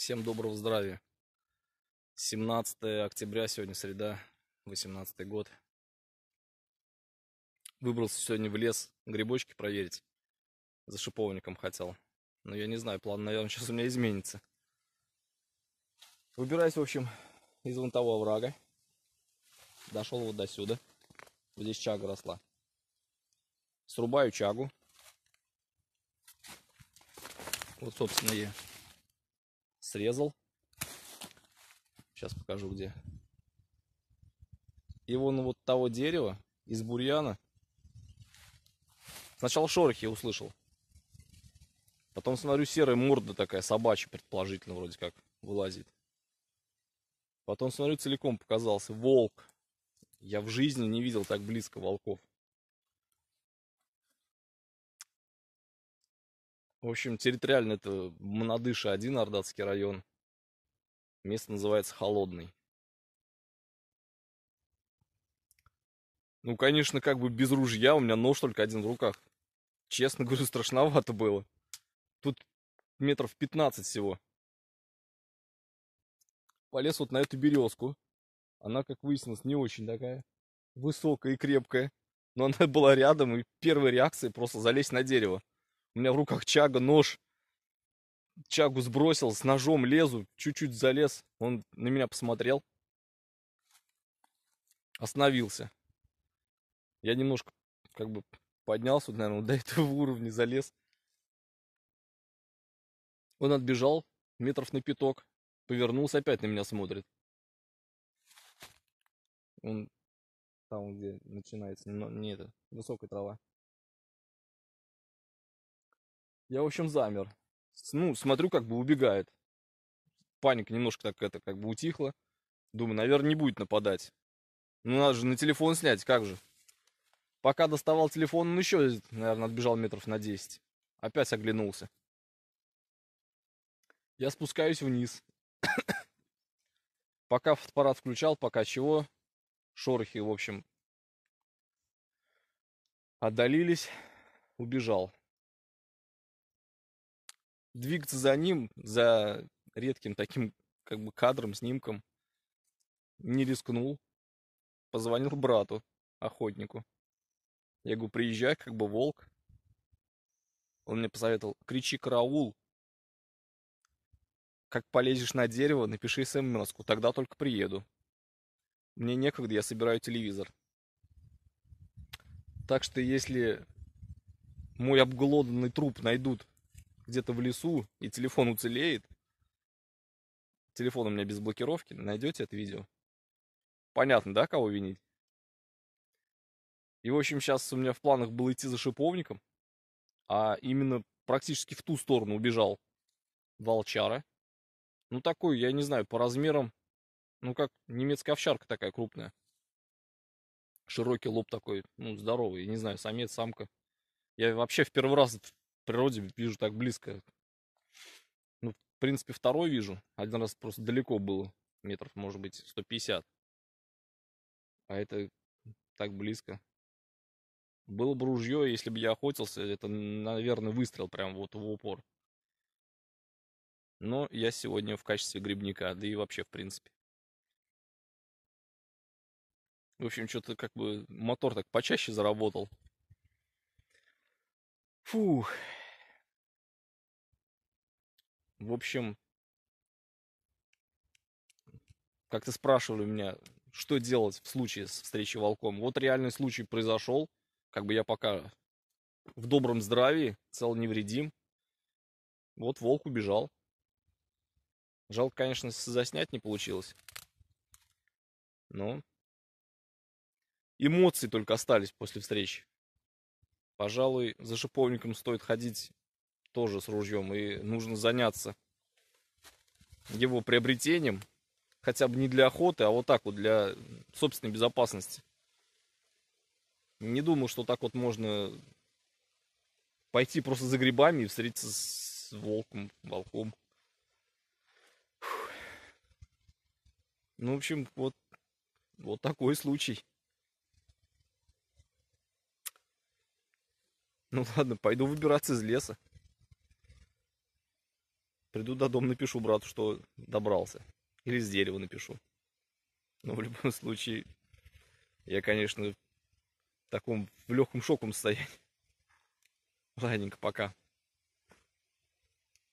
Всем доброго здравия. 17 октября, сегодня среда, 18 год. Выбрался сегодня в лес грибочки проверить. За шиповником хотел. Но я не знаю, план, наверное, сейчас у меня изменится. Выбираюсь, в общем, из вон того оврага. Дошел вот до сюда. Вот здесь чага росла. Срубаю чагу. Вот, собственно, я срезал. Сейчас покажу где. И вон вот того дерева, из бурьяна. Сначала шорохи я услышал. Потом смотрю, серая морда такая, собачья, предположительно, вроде как, вылазит. Потом смотрю, целиком показался волк. Я в жизни не видел так близко волков. В общем, территориально это Монадыша один Ордатский район. Место называется Холодный. Ну, конечно, как бы без ружья, у меня нож только один в руках. Честно говорю, страшновато было. Тут метров 15 всего. Полез вот на эту березку. Она, как выяснилось, не очень такая высокая и крепкая. Но она была рядом, и первая реакция просто залезть на дерево. У меня в руках чага, нож. Чагу сбросил, с ножом лезу, чуть-чуть залез. Он на меня посмотрел. Остановился. Я немножко как бы поднялся, наверное, до этого уровня залез. Он отбежал метров на пяток, повернулся, опять на меня смотрит. Он там, где начинается, но не это, высокая трава. Я, в общем, замер. Ну, смотрю, как бы убегает. Паника немножко так это, как бы утихла. Думаю, наверное, не будет нападать. Ну, надо же на телефон снять, как же. Пока доставал телефон, он еще, наверное, отбежал метров на 10. Опять оглянулся. Я спускаюсь вниз. пока фотоаппарат включал, пока чего. Шорохи, в общем, отдалились. Убежал двигаться за ним, за редким таким как бы кадром, снимком. Не рискнул. Позвонил брату, охотнику. Я говорю, приезжай, как бы волк. Он мне посоветовал, кричи караул. Как полезешь на дерево, напиши смс -ку, тогда только приеду. Мне некогда, я собираю телевизор. Так что если мой обглоданный труп найдут где-то в лесу, и телефон уцелеет. Телефон у меня без блокировки, найдете это видео. Понятно, да, кого винить? И, в общем, сейчас у меня в планах было идти за шиповником, а именно практически в ту сторону убежал волчара. Ну, такой, я не знаю, по размерам, ну, как немецкая овчарка такая крупная. Широкий лоб такой, ну, здоровый, я не знаю, самец, самка. Я вообще в первый раз природе вижу так близко. Ну, в принципе, второй вижу. Один раз просто далеко было, метров, может быть, 150. А это так близко. Было бы ружье, если бы я охотился, это, наверное, выстрел прям вот в упор. Но я сегодня в качестве грибника, да и вообще, в принципе. В общем, что-то как бы мотор так почаще заработал. Фух. В общем, как-то спрашивали меня, что делать в случае с встречи волком. Вот реальный случай произошел. Как бы я пока в добром здравии, цел невредим. Вот волк убежал. Жалко, конечно, заснять не получилось. Но эмоции только остались после встречи. Пожалуй, за шиповником стоит ходить тоже с ружьем, и нужно заняться его приобретением, хотя бы не для охоты, а вот так вот для собственной безопасности. Не думаю, что так вот можно пойти просто за грибами и встретиться с волком, волком. Ну, в общем, вот, вот такой случай. Ну ладно, пойду выбираться из леса. Приду до дома, напишу брату, что добрался. Или с дерева напишу. Но ну, в любом случае, я, конечно, в таком в легком шоком состоянии. Ладненько, пока.